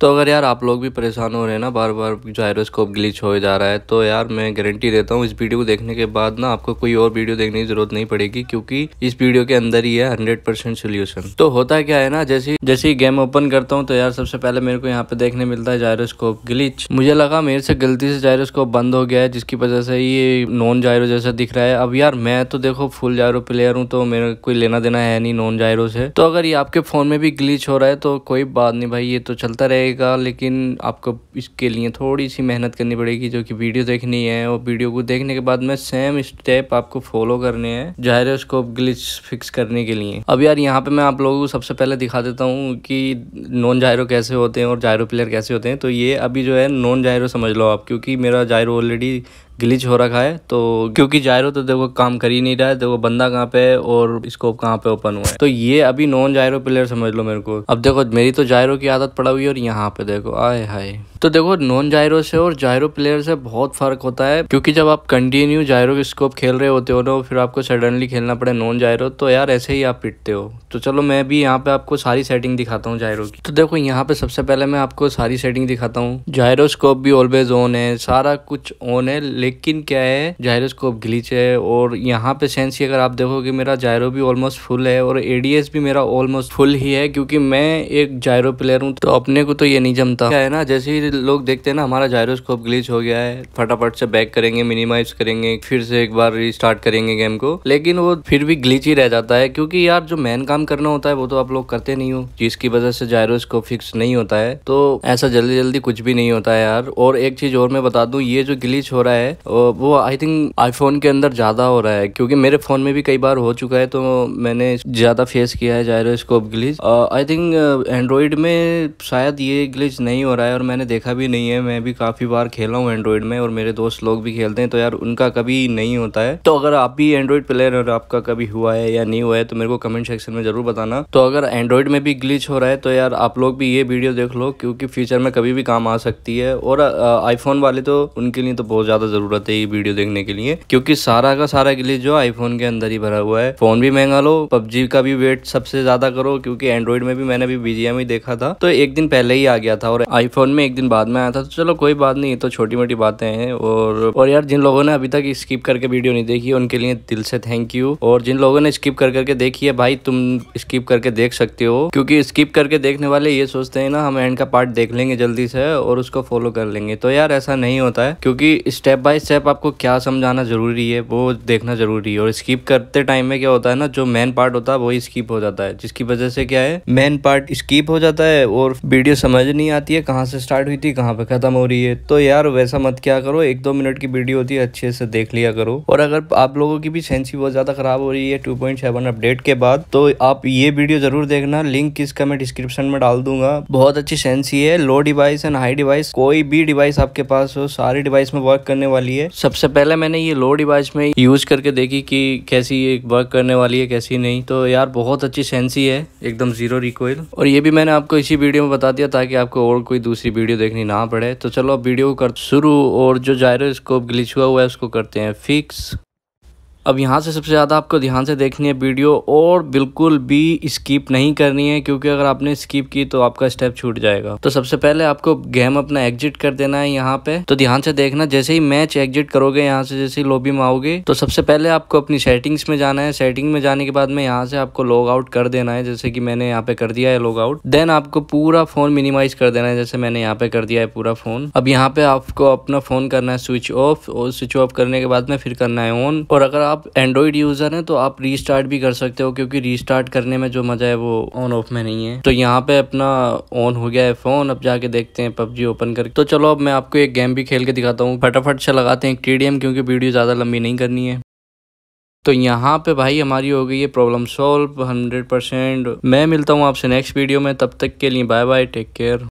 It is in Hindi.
तो अगर यार आप लोग भी परेशान हो रहे हैं ना बार बार जायरोस्कोप ग्लिच हो जा रहा है तो यार मैं गारंटी देता हूँ इस वीडियो को देखने के बाद ना आपको कोई और वीडियो देखने की जरूरत नहीं पड़ेगी क्योंकि इस वीडियो के अंदर ही है हंड्रेड परसेंट सोल्यूशन तो होता क्या है ना जैसे जैसे गेम ओपन करता हूँ तो यार सबसे पहले मेरे को यहाँ पे देखने मिलता है जायरोस्कोप ग्लिच मुझे लगा मेरे से गलती से जायरोस्कोप बंद हो गया है जिसकी वजह से ये नॉन जायरो जैसा दिख रहा है अब यार मैं तो देखो फुल जायरो प्लेयर हूँ तो मेरा कोई लेना देना है नहीं नॉन जायरो से तो अगर ये आपके फोन में भी ग्लिच हो रहा है तो कोई बात नहीं भाई ये तो चलता रहे रहेगा लेकिन आपको इसके लिए थोड़ी सी मेहनत करनी पड़ेगी जो कि वीडियो देखनी है और वीडियो को देखने के बाद में सेम स्टेप आपको फॉलो करने हैं जायरोस्कोप ग्लिच फिक्स करने के लिए अब यार यहाँ पे मैं आप लोगों को सबसे पहले दिखा देता हूँ कि नॉन जायरो कैसे होते हैं और जायरो प्लेयर कैसे होते हैं तो ये अभी जो है नॉन जायरो समझ लो आप क्योंकि मेरा जायरो ऑलरेडी ग्लिच हो रखा है तो क्योंकि जायरो तो देखो काम कर ही नहीं रहा है देखो बंदा कहाँ पे है और स्कोप कहाँ पे ओपन हुआ है तो ये अभी नॉन जायरो प्लेयर समझ लो मेरे को अब देखो मेरी तो जायरो की आदत पड़ा हुई है और यहाँ पे देखो आए हाय तो देखो नॉन जायरो से और जायरो प्लेयर से बहुत फर्क होता है क्योंकि जब आप कंटिन्यू जायरो के स्कोप खेल रहे होते हो ना फिर आपको सडनली खेलना पड़े नॉन जायरो तो यार ऐसे ही आप पिटते हो तो चलो मैं भी यहाँ पे आपको सारी सेटिंग दिखाता हूँ जायरो की तो देखो यहाँ पे सबसे पहले मैं आपको सारी सेटिंग दिखाता हूँ जायरोस्कोप भी ऑलवेज ऑन है सारा कुछ ऑन है लेकिन क्या है जायरोस्कोप ग्लीच है और यहाँ पे सेंस अगर आप देखोगे मेरा जायरो भी ऑलमोस्ट फुल है और एडीएस भी मेरा ऑलमोस्ट फुल ही है क्योंकि मैं एक जायरो प्लेयर हूँ तो अपने को तो ये नहीं जमता है ना जैसे ही लोग देखते हैं ना हमारा जायरोस्कोप ग्लिच हो गया है फटाफट से बैक करेंगे मिनिमाइज करेंगे फिर से एक बार रिस्टार्ट करेंगे गेम को लेकिन वो फिर भी ग्लिच ही रह जाता है क्योंकि यार जो मेन काम करना होता है वो तो आप लोग करते नहीं हो जिसकी वजह से जायरोस्कोप फिक्स नहीं होता है तो ऐसा जल्दी जल्दी कुछ भी नहीं होता है यार और एक चीज और मैं बता दू ये जो ग्लिच हो रहा है वो आई थिंक आईफोन के अंदर ज्यादा हो रहा है क्योंकि मेरे फोन में भी कई बार हो चुका है तो मैंने ज्यादा फेस किया है gyroscope glitch I think android में शायद ये ग्लिच नहीं हो रहा है और मैंने देखा भी नहीं है मैं भी काफ़ी बार खेला हूँ एंड्रॉइड में और मेरे दोस्त लोग भी खेलते हैं तो यार उनका कभी नहीं होता है तो अगर आप भी एंड्रॉइड प्लेयर और आपका कभी हुआ है या नहीं हुआ है तो मेरे को कमेंट सेक्शन में ज़रूर बताना तो अगर एंड्रॉइड में भी ग्लिच हो रहा है तो यार आप लोग भी ये वीडियो देख लो क्योंकि फ्यूचर में कभी भी काम आ सकती है और आईफोन वाले तो उनके लिए तो बहुत ज़्यादा ज़रूरत है ये वीडियो देखने के लिए क्योंकि सारा का सारा ग्लिच जो आईफोन के अंदर ही भरा हुआ है फ़ोन भी महंगा लो पबजी का भी वेट सबसे ज़्यादा करो क्योंकि एंड्रॉइड में भी मैंने भी बीजीएम ही देखा था तो एक दिन पहले ही आ गया था और आईफोन में एक दिन दिन बाद में आया था तो चलो कोई बात नहीं तो छोटी मोटी बातें हैं और और यार जिन लोगों ने अभी तक स्किप करके वीडियो नहीं देखी उनके लिए दिल से थैंक यू और जिन लोगों ने स्किप कर करके देखी है भाई तुम स्किप करके देख सकते हो क्योंकि स्किप करके देखने वाले ये सोचते हैं ना हम एंड का पार्ट देख लेंगे जल्दी से और उसको फॉलो कर लेंगे तो यार ऐसा नहीं होता है क्योंकि स्टेप बाय स्टेप आपको क्या समझाना जरूरी है वो देखना जरूरी है और स्किप करते टाइम में क्या होता है ना जो मेन पार्ट होता है वही स्किप हो जाता है जिसकी वजह से क्या है मेन पार्ट स्किप हो जाता है और वीडियो समझ नहीं आती है कहाँ से स्टार्ट हुई एक्टिविटी कहाँ पे ख़त्म हो रही है तो यार वैसा मत क्या करो एक दो मिनट की वीडियो होती है अच्छे से देख लिया करो और अगर आप लोगों की भी सेंसी बहुत ज़्यादा ख़राब हो रही है टू अपडेट के बाद तो आप ये वीडियो ज़रूर देखना लिंक इसका मैं डिस्क्रिप्शन में डाल दूंगा बहुत अच्छी सेंसी है low device and high device कोई भी डिवाइस आपके पास हो सारी डिवाइस में वर्क करने वाली है सबसे पहले मैंने ये लो डिवाइस में यूज करके देखी कि कैसी ये वर्क करने वाली है कैसी नहीं तो यार बहुत अच्छी सेंसी है एकदम जीरो रिकॉइल और ये भी मैंने आपको इसी वीडियो में बता दिया ताकि आपको और कोई दूसरी वीडियो देखनी ना पड़े तो चलो अब वीडियो कर शुरू और जो जायरोस्कोप ग्लिच हुआ हुआ है उसको करते हैं फिक्स अब यहाँ से सबसे ज़्यादा आपको ध्यान से देखनी है वीडियो और बिल्कुल भी स्किप नहीं करनी है क्योंकि अगर आपने स्किप की तो आपका स्टेप छूट जाएगा तो सबसे पहले आपको गेम अपना एग्जिट कर देना है यहाँ पे तो ध्यान से देखना जैसे ही मैच एग्जिट करोगे यहाँ से जैसे ही लॉबी में आओगे तो सबसे पहले आपको अपनी सेटिंग्स में जाना है सेटिंग में जाने के बाद में यहाँ से आपको लॉग आउट कर देना है जैसे कि मैंने यहाँ पे कर दिया है लॉग आउट देन आपको पूरा फोन मिनिमाइज कर देना है जैसे मैंने यहाँ पे कर दिया है पूरा फोन अब यहाँ पे आपको अपना फोन करना है स्विच ऑफ और स्विच ऑफ करने के बाद में फिर करना है ऑन और अगर आप आप एंड्रॉइड यूज़र हैं तो आप रीस्टार्ट भी कर सकते हो क्योंकि रीस्टार्ट करने में जो मज़ा है वो ऑन ऑफ में नहीं है तो यहाँ पे अपना ऑन हो गया है फ़ोन अब जाके देखते हैं पबजी ओपन करके तो चलो अब मैं आपको एक गेम भी खेल के दिखाता हूँ फटाफट से लगाते हैं टीडीएम क्योंकि वीडियो ज़्यादा लंबी नहीं करनी है तो यहाँ पे भाई हमारी हो गई है प्रॉब्लम सॉल्व हंड्रेड परसेंट मैं मिलता हूँ आपसे नेक्स्ट वीडियो में तब तक के लिए बाय बाय टेक केयर